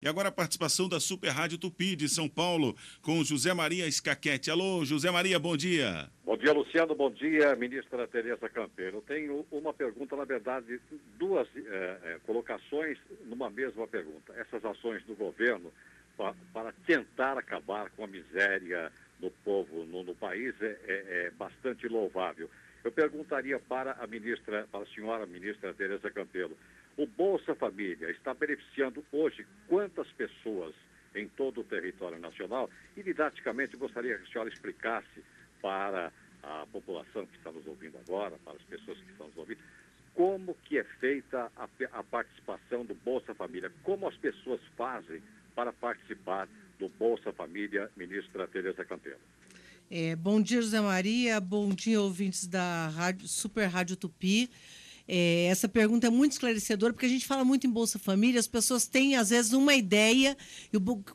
E agora a participação da Super Rádio Tupi de São Paulo com José Maria Escaquete. Alô, José Maria, bom dia. Bom dia, Luciano, bom dia, ministra Tereza Campeiro. tenho uma pergunta, na verdade, duas eh, eh, colocações numa mesma pergunta. Essas ações do governo pra, para tentar acabar com a miséria do povo no, no país é, é, é bastante louvável. Eu perguntaria para a ministra, para a senhora ministra Tereza Campelo, o Bolsa Família está beneficiando hoje quantas pessoas em todo o território nacional? E didaticamente gostaria que a senhora explicasse para a população que está nos ouvindo agora, para as pessoas que estão nos ouvindo, como que é feita a, a participação do Bolsa Família, como as pessoas fazem para participar do Bolsa Família, ministra Tereza Campelo. É, bom dia, José Maria. Bom dia, ouvintes da Rádio, Super Rádio Tupi. É, essa pergunta é muito esclarecedora, porque a gente fala muito em Bolsa Família, as pessoas têm, às vezes, uma ideia.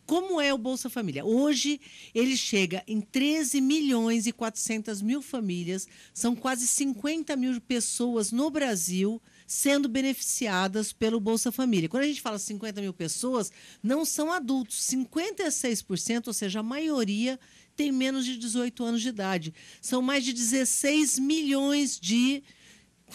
Como é o Bolsa Família? Hoje, ele chega em 13 milhões e 400 mil famílias, são quase 50 mil pessoas no Brasil sendo beneficiadas pelo Bolsa Família. Quando a gente fala 50 mil pessoas, não são adultos. 56%, ou seja, a maioria, tem menos de 18 anos de idade. São mais de 16 milhões de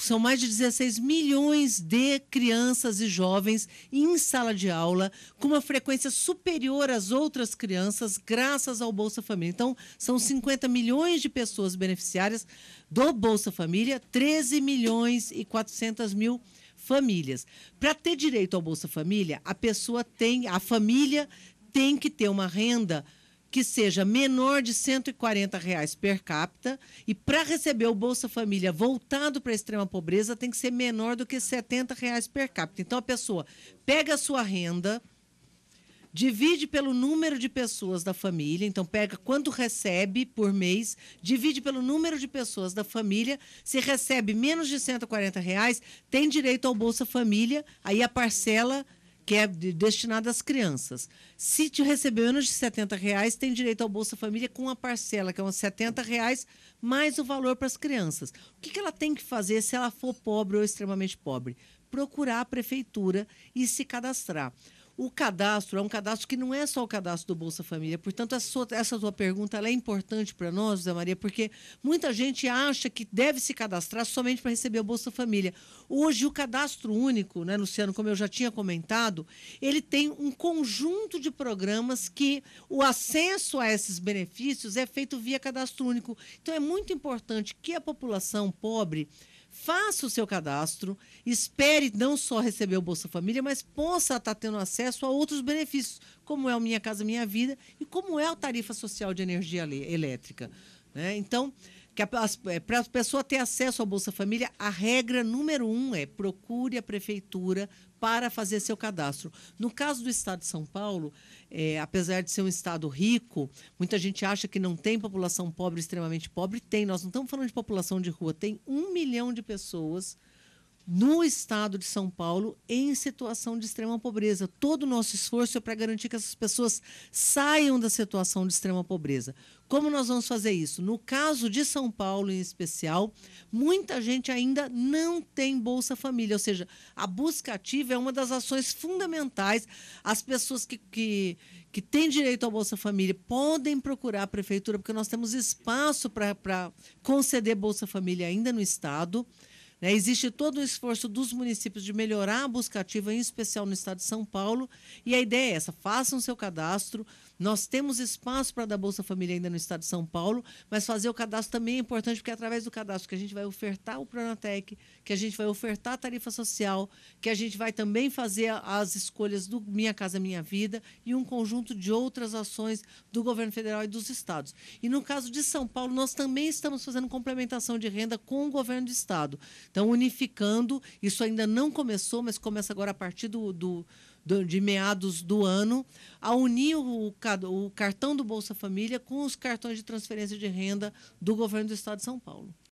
são mais de 16 milhões de crianças e jovens em sala de aula, com uma frequência superior às outras crianças, graças ao Bolsa Família. Então, são 50 milhões de pessoas beneficiárias do Bolsa Família, 13 milhões e 400 mil famílias. Para ter direito ao Bolsa Família, a pessoa tem, a família tem que ter uma renda que seja menor de 140 reais per capita e para receber o Bolsa Família voltado para a extrema pobreza tem que ser menor do que 70 reais per capita. Então a pessoa pega a sua renda, divide pelo número de pessoas da família, então pega quanto recebe por mês, divide pelo número de pessoas da família, se recebe menos de 140 reais, tem direito ao Bolsa Família, aí a parcela que é destinado às crianças. Se te receber menos de 70 reais, tem direito ao Bolsa Família com a parcela, que é uns 70 reais, mais o valor para as crianças. O que, que ela tem que fazer se ela for pobre ou extremamente pobre? Procurar a prefeitura e se cadastrar o cadastro é um cadastro que não é só o cadastro do Bolsa Família. Portanto, essa sua, essa sua pergunta é importante para nós, Zé Maria, porque muita gente acha que deve se cadastrar somente para receber o Bolsa Família. Hoje, o cadastro único, né, Luciano, como eu já tinha comentado, ele tem um conjunto de programas que o acesso a esses benefícios é feito via cadastro único. Então, é muito importante que a população pobre faça o seu cadastro, espere não só receber o Bolsa Família, mas possa estar tá tendo acesso a outros benefícios, como é o Minha Casa Minha Vida e como é a tarifa social de energia elétrica. Né? Então, que para a é, pessoa ter acesso ao Bolsa Família, a regra número um é procure a prefeitura para fazer seu cadastro. No caso do estado de São Paulo, é, apesar de ser um estado rico, muita gente acha que não tem população pobre, extremamente pobre. Tem, nós não estamos falando de população de rua, tem um milhão de pessoas no estado de São Paulo em situação de extrema pobreza. Todo o nosso esforço é para garantir que essas pessoas saiam da situação de extrema pobreza. Como nós vamos fazer isso? No caso de São Paulo, em especial, muita gente ainda não tem Bolsa Família, ou seja, a busca ativa é uma das ações fundamentais. As pessoas que, que, que têm direito ao Bolsa Família podem procurar a prefeitura, porque nós temos espaço para conceder Bolsa Família ainda no Estado. Né? Existe todo o esforço dos municípios de melhorar a busca ativa, em especial no estado de São Paulo. E a ideia é essa: façam seu cadastro. Nós temos espaço para dar Bolsa Família ainda no estado de São Paulo, mas fazer o cadastro também é importante, porque é através do cadastro que a gente vai ofertar o Pronatec, que a gente vai ofertar a tarifa social, que a gente vai também fazer as escolhas do Minha Casa Minha Vida e um conjunto de outras ações do governo federal e dos estados. E no caso de São Paulo, nós também estamos fazendo complementação de renda com o governo do estado. Então, unificando, isso ainda não começou, mas começa agora a partir do, do, do de meados do ano, a unir o, o cartão do Bolsa Família com os cartões de transferência de renda do governo do Estado de São Paulo.